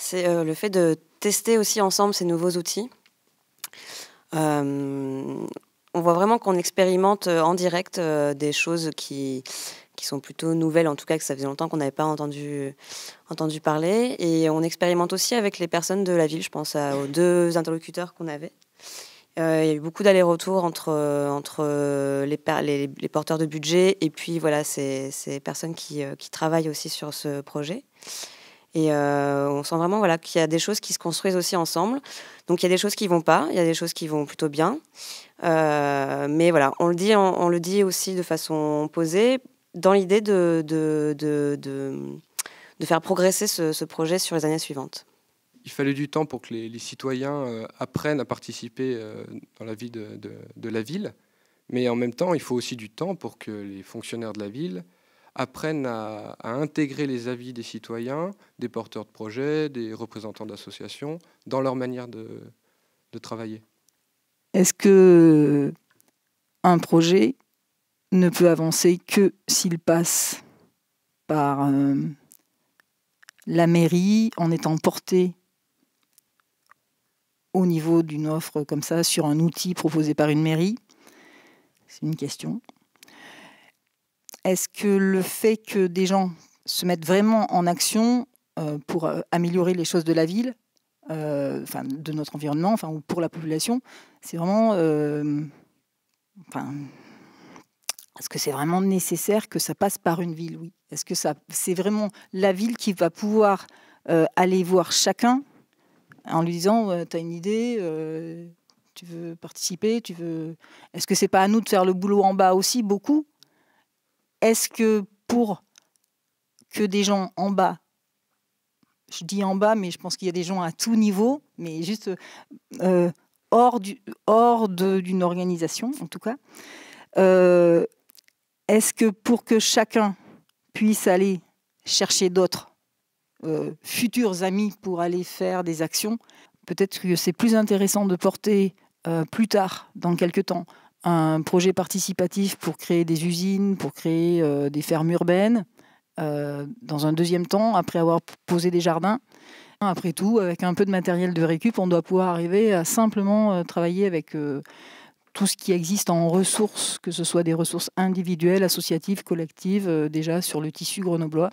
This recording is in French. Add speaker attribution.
Speaker 1: c'est euh, le fait de tester aussi ensemble ces nouveaux outils. Euh, on voit vraiment qu'on expérimente euh, en direct des choses qui, sont plutôt nouvelles, en tout cas que ça faisait longtemps qu'on n'avait pas entendu, entendu parler. Et on expérimente aussi avec les personnes de la ville, je pense aux deux interlocuteurs qu'on avait. Il y a eu beaucoup d'allers-retours entre, entre les, les, porteurs de budget et puis voilà, ces, personnes qui, qui travaillent aussi sur ce projet. Et euh, on sent vraiment voilà, qu'il y a des choses qui se construisent aussi ensemble. Donc il y a des choses qui vont pas, il y a des choses qui vont plutôt bien. Euh, mais voilà, on le, dit, on, le dit aussi de façon posée, dans l'idée de faire progresser ce, projet sur les années suivantes
Speaker 2: il fallait du temps pour que les, citoyens euh, apprennent à participer dans la vie de, la ville. Mais en même temps, il faut aussi du temps pour que les fonctionnaires de la ville apprennent à, intégrer les avis des citoyens, des porteurs de projets, des représentants d'associations dans leur manière de, travailler.
Speaker 3: Est-ce que un projet ne peut avancer que s'il passe par euh, la mairie en étant porté au niveau d'une offre comme ça sur un outil proposé par une mairie C'est une question. Est-ce que le fait que des gens se mettent vraiment en action euh, pour euh, améliorer les choses de la ville, euh, de notre environnement, ou pour la population, c'est vraiment, est-ce que c'est vraiment nécessaire que ça passe par une ville Oui. Est-ce que ça, c'est vraiment la ville qui va pouvoir aller voir chacun en lui disant tu as une idée tu veux participer tu veux est-ce que c'est pas à nous de faire le boulot en bas aussi beaucoup est-ce que pour que des gens en bas, je dis en bas, mais je pense qu'il y a des gens à tout niveau, mais juste euh, hors d'une organisation en tout cas, euh, est-ce que pour que chacun puisse aller chercher d'autres euh, futurs amis pour aller faire des actions, peut-être que c'est plus intéressant de porter plus tard, dans quelques temps, un projet participatif pour créer des usines, pour créer euh, des fermes urbaines. Euh, dans un deuxième temps, après avoir posé des jardins, après tout, avec un peu de matériel de récup, on doit pouvoir arriver à simplement euh, travailler avec tout ce qui existe en ressources, que ce soit des ressources individuelles, associatives, collectives, déjà sur le tissu grenoblois.